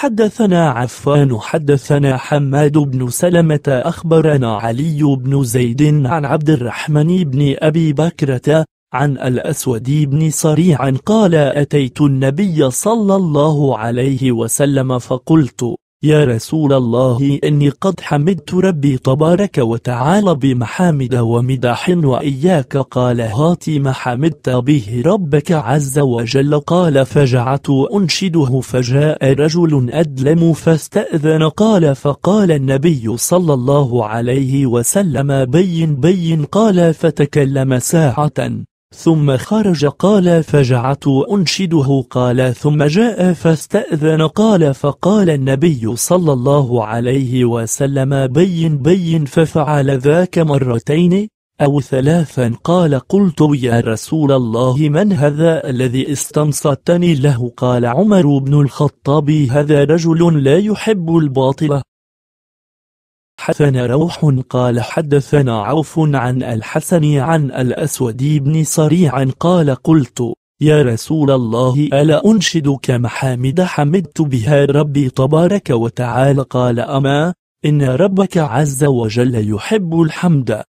حدثنا عفان حدثنا حماد بن سلمة أخبرنا علي بن زيد عن عبد الرحمن بن أبي بكرة عن الأسود بن صريع قال أتيت النبي صلى الله عليه وسلم فقلت يا رسول الله إني قد حمدت ربي تبارك وتعالى بمحامد ومداح وإياك قال هات ما حمدت به ربك عز وجل قال فجعت أنشده فجاء رجل أدلم فاستأذن قال فقال النبي صلى الله عليه وسلم بين بين قال فتكلم ساعة ثم خرج قال فجعت أنشده قال ثم جاء فاستأذن قال فقال النبي صلى الله عليه وسلم بين بين ففعل ذاك مرتين أو ثلاثا قال قلت يا رسول الله من هذا الذي استنصتني له قال عمر بن الخطاب هذا رجل لا يحب الباطل حدثنا روح قال حدثنا عوف عن الحسن عن الأسود بن صريع قال قلت يا رسول الله ألا أنشدك محامد حمدت بها ربي تبارك وتعالى قال أما إن ربك عز وجل يحب الحمد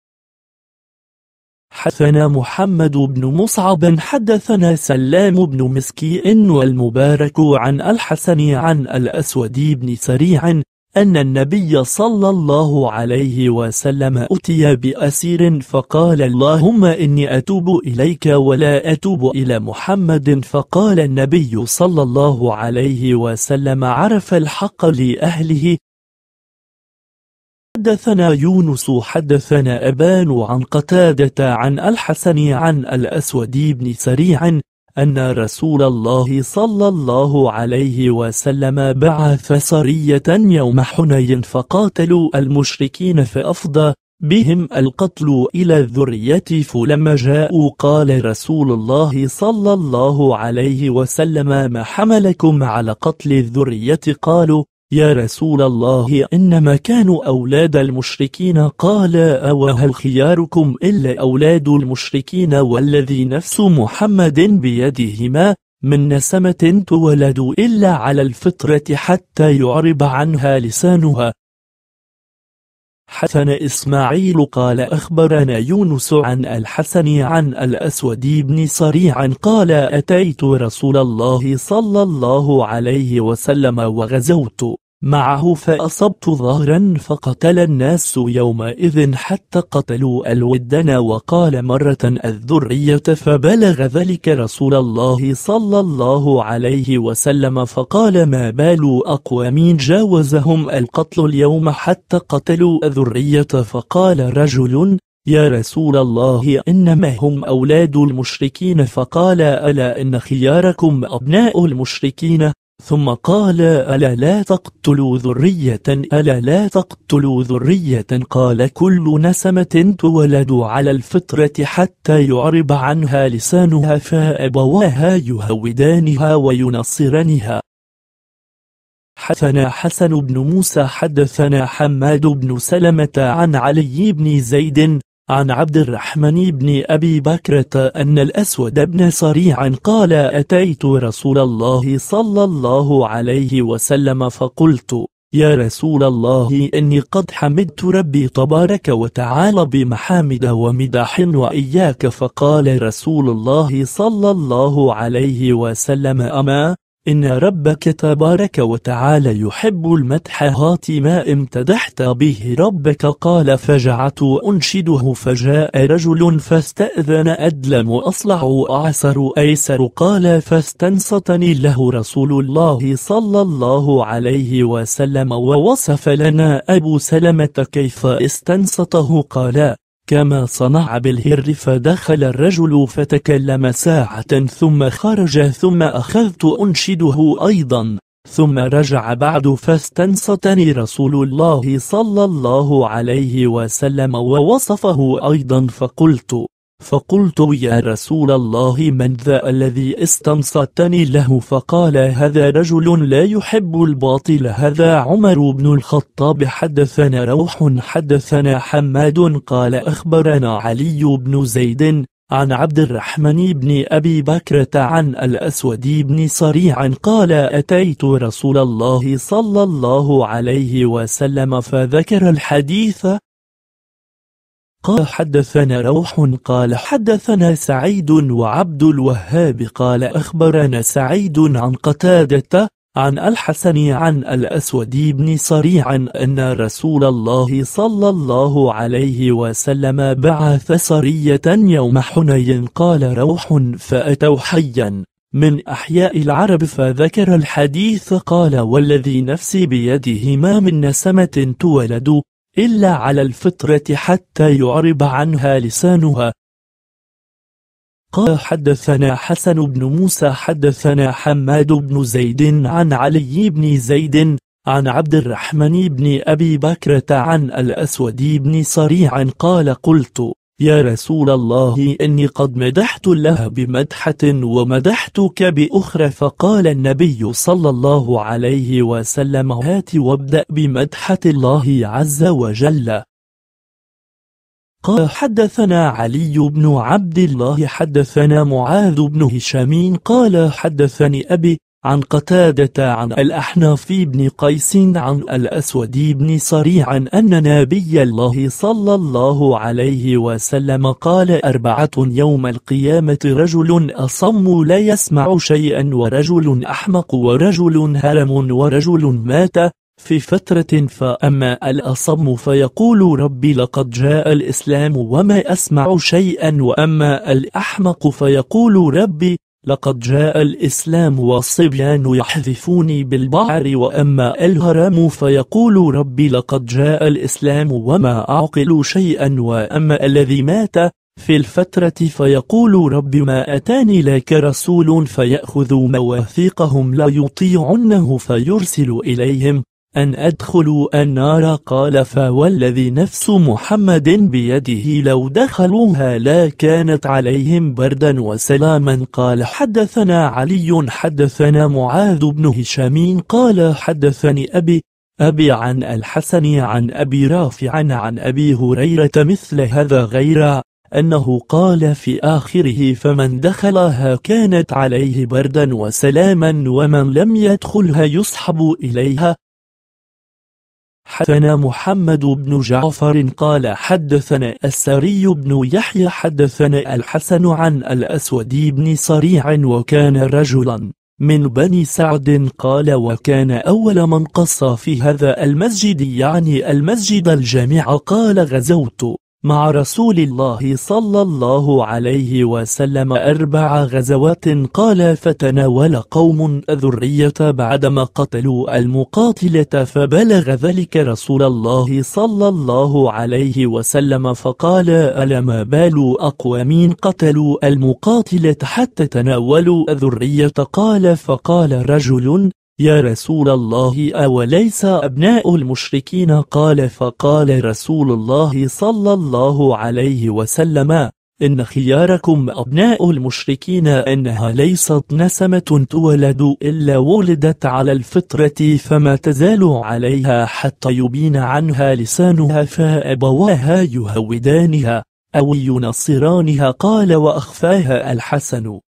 حدثنا محمد بن مصعب حدثنا سلام بن مسكي والمبارك عن الحسن عن الأسود بن سريع أن النبي صلى الله عليه وسلم أتي بأسير فقال اللهم إني أتوب إليك ولا أتوب إلى محمد فقال النبي صلى الله عليه وسلم عرف الحق لأهله حدثنا يونس حدثنا أبان عن قتادة عن الحسن عن الأسود بن سريع أن رسول الله صلى الله عليه وسلم بعث سرية يوم حنين فقاتلوا المشركين فأفضى بهم القتل إلى الذرية فلما جاءوا قال رسول الله صلى الله عليه وسلم ما حملكم على قتل الذرية قالوا يا رسول الله إنما كانوا أولاد المشركين قال أوهل خياركم إلا أولاد المشركين والذي نفس محمد بيدهما من نسمة تولد إلا على الفطرة حتى يعرب عنها لسانها حسن إسماعيل قال أخبرنا يونس عن الحسن عن الأسود بن صريع قال أتيت رسول الله صلى الله عليه وسلم وغزوت معه فأصبت ظهرا فقتل الناس يومئذ حتى قتلوا الودن وقال مرة الذرية فبلغ ذلك رسول الله صلى الله عليه وسلم فقال ما بال أقوام جاوزهم القتل اليوم حتى قتلوا الذرية فقال رجل يا رسول الله إنما هم أولاد المشركين فقال ألا إن خياركم أبناء المشركين ثم قال ألا لا تقتلوا ذرية ألا لا تقتلوا ذرية قال كل نسمة تولد على الفطرة حتى يعرب عنها لسانها فأبواها يهودانها وينصرانها حدثنا حسن بن موسى حدثنا حماد بن سلمة عن علي بن زيد عن عبد الرحمن بن أبي بكرة أن الأسود بن صريع قال أتيت رسول الله صلى الله عليه وسلم فقلت يا رسول الله إني قد حمدت ربي تبارك وتعالى بمحامد ومدح وإياك فقال رسول الله صلى الله عليه وسلم أما إن ربك تبارك وتعالى يحب المدح هات ما امتدحت به ربك قال فجعت أنشده فجاء رجل فاستأذن أدلم أصلع أعسر أيسر قال فاستنصتني له رسول الله صلى الله عليه وسلم ووصف لنا أبو سلمة كيف استنصته قال كما صنع بالهر فدخل الرجل فتكلم ساعة ثم خرج ثم أخذت أنشده أيضا ثم رجع بعد فاستنصتني رسول الله صلى الله عليه وسلم ووصفه أيضا فقلت فقلت يا رسول الله من ذا الذي استنصتني له فقال هذا رجل لا يحب الباطل هذا عمر بن الخطاب حدثنا روح حدثنا حماد قال أخبرنا علي بن زيد عن عبد الرحمن بن أبي بكرة عن الأسود بن صريع قال أتيت رسول الله صلى الله عليه وسلم فذكر الحديث قال حدثنا روح قال حدثنا سعيد وعبد الوهاب قال أخبرنا سعيد عن قتادة عن الحسن عن الأسود بن صريع أن رسول الله صلى الله عليه وسلم بعث صرية يوم حنين قال روح فأتوا حيا من أحياء العرب فذكر الحديث قال والذي نفسي بيده ما من نسمة تولد إلا على الفطرة حتى يعرب عنها لسانها قال حدثنا حسن بن موسى حدثنا حماد بن زيد عن علي بن زيد عن عبد الرحمن بن أبي بكرة عن الأسود بن صريع قال قلت يا رسول الله إني قد مدحت الله بمدحة ومدحتك بأخرى فقال النبي صلى الله عليه وسلم هات وابدأ بمدحة الله عز وجل قال حدثنا علي بن عبد الله حدثنا معاذ بن هشام قال حدثني أبي عن قتادة عن الأحناف بن قيس عن الأسود بن صريع أن نبي الله صلى الله عليه وسلم قال أربعة يوم القيامة رجل أصم لا يسمع شيئا ورجل أحمق ورجل هرم ورجل مات في فترة فأما الأصم فيقول ربي لقد جاء الإسلام وما أسمع شيئا وأما الأحمق فيقول ربي لقد جاء الإسلام والصبيان يحذفوني بالبعر وأما الهرم فيقول ربي لقد جاء الإسلام وما أعقل شيئا وأما الذي مات في الفترة فيقول رب ما أتاني لك رسول فيأخذ مواثيقهم لا يطيعنه فيرسل إليهم أن أدخلوا النار قال فوالذي نفس محمد بيده لو دخلوها لا كانت عليهم بردا وسلاما قال حدثنا علي حدثنا معاذ بن هشام قال حدثني أبي أبي عن الحسن عن أبي رافع عن أبي هريرة مثل هذا غير أنه قال في آخره فمن دخلها كانت عليه بردا وسلاما ومن لم يدخلها يصحب إليها حدثنا محمد بن جعفر قال حدثنا السري بن يحيى حدثنا الحسن عن الأسود بن صريع وكان رجلا من بني سعد قال وكان أول من قص في هذا المسجد يعني المسجد الجامع قال غزوت مع رسول الله صلى الله عليه وسلم أربع غزوات قال فتناول قوم الذرية بعدما قتلوا المقاتلة فبلغ ذلك رسول الله صلى الله عليه وسلم فقال ألم بال أقوام قتلوا المقاتلة حتى تناولوا الذرية قال فقال رجل يا رسول الله أوليس أبناء المشركين قال فقال رسول الله صلى الله عليه وسلم إن خياركم أبناء المشركين إنها ليست نسمة تولد إلا ولدت على الفطرة فما تزال عليها حتى يبين عنها لسانها فأبواها يهودانها أو ينصرانها قال وأخفاها الحسن